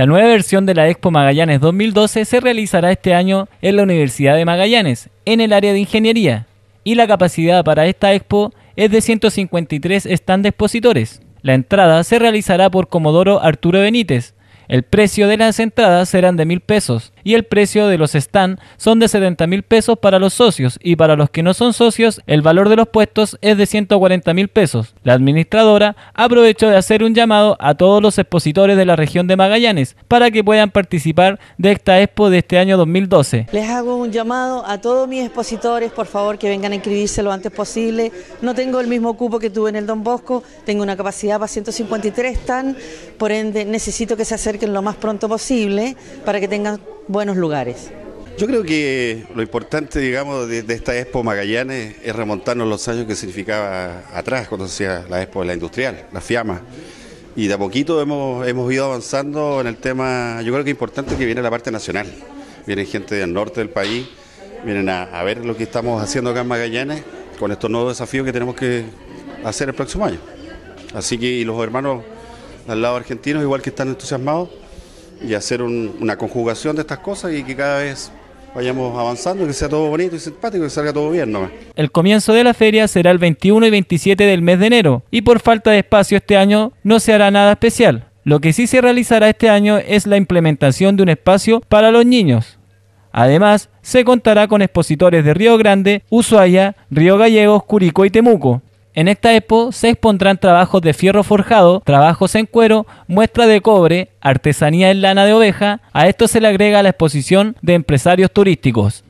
La nueva versión de la Expo Magallanes 2012 se realizará este año en la Universidad de Magallanes, en el área de ingeniería, y la capacidad para esta expo es de 153 stand expositores. La entrada se realizará por Comodoro Arturo Benítez. El precio de las entradas serán de mil pesos y el precio de los stand son de 70 mil pesos para los socios y para los que no son socios el valor de los puestos es de 140 mil pesos. La administradora aprovechó de hacer un llamado a todos los expositores de la región de Magallanes para que puedan participar de esta expo de este año 2012. Les hago un llamado a todos mis expositores, por favor que vengan a inscribirse lo antes posible. No tengo el mismo cupo que tuve en el Don Bosco, tengo una capacidad para 153 stands... por ende necesito que se acerquen lo más pronto posible para que tengan buenos lugares. Yo creo que lo importante, digamos, de, esta Expo Magallanes es remontarnos los años que significaba atrás, cuando se hacía la Expo de la Industrial, la FIAMA. Y de a poquito hemos, hemos ido avanzando en el tema, yo creo que es importante que viene la parte nacional. Viene gente del norte del país, vienen a, ver lo que estamos haciendo acá en Magallanes con estos nuevos desafíos que tenemos que hacer el próximo año. Así que los hermanos al lado argentino, igual que están entusiasmados y hacer una conjugación de estas cosas y que cada vez vayamos avanzando, que sea todo bonito y simpático, que salga todo bien El comienzo de la feria será el 21 y 27 del mes de enero y por falta de espacio este año no se hará nada especial. Lo que sí se realizará este año es la implementación de un espacio para los niños. Además, se contará con expositores de Río Grande, Ushuaia, Río Gallegos, Curico y Temuco. En esta EPO se expondrán trabajos de fierro forjado, trabajos en cuero, muestra de cobre, artesanía en lana de oveja. A esto se le agrega la exposición de empresarios turísticos.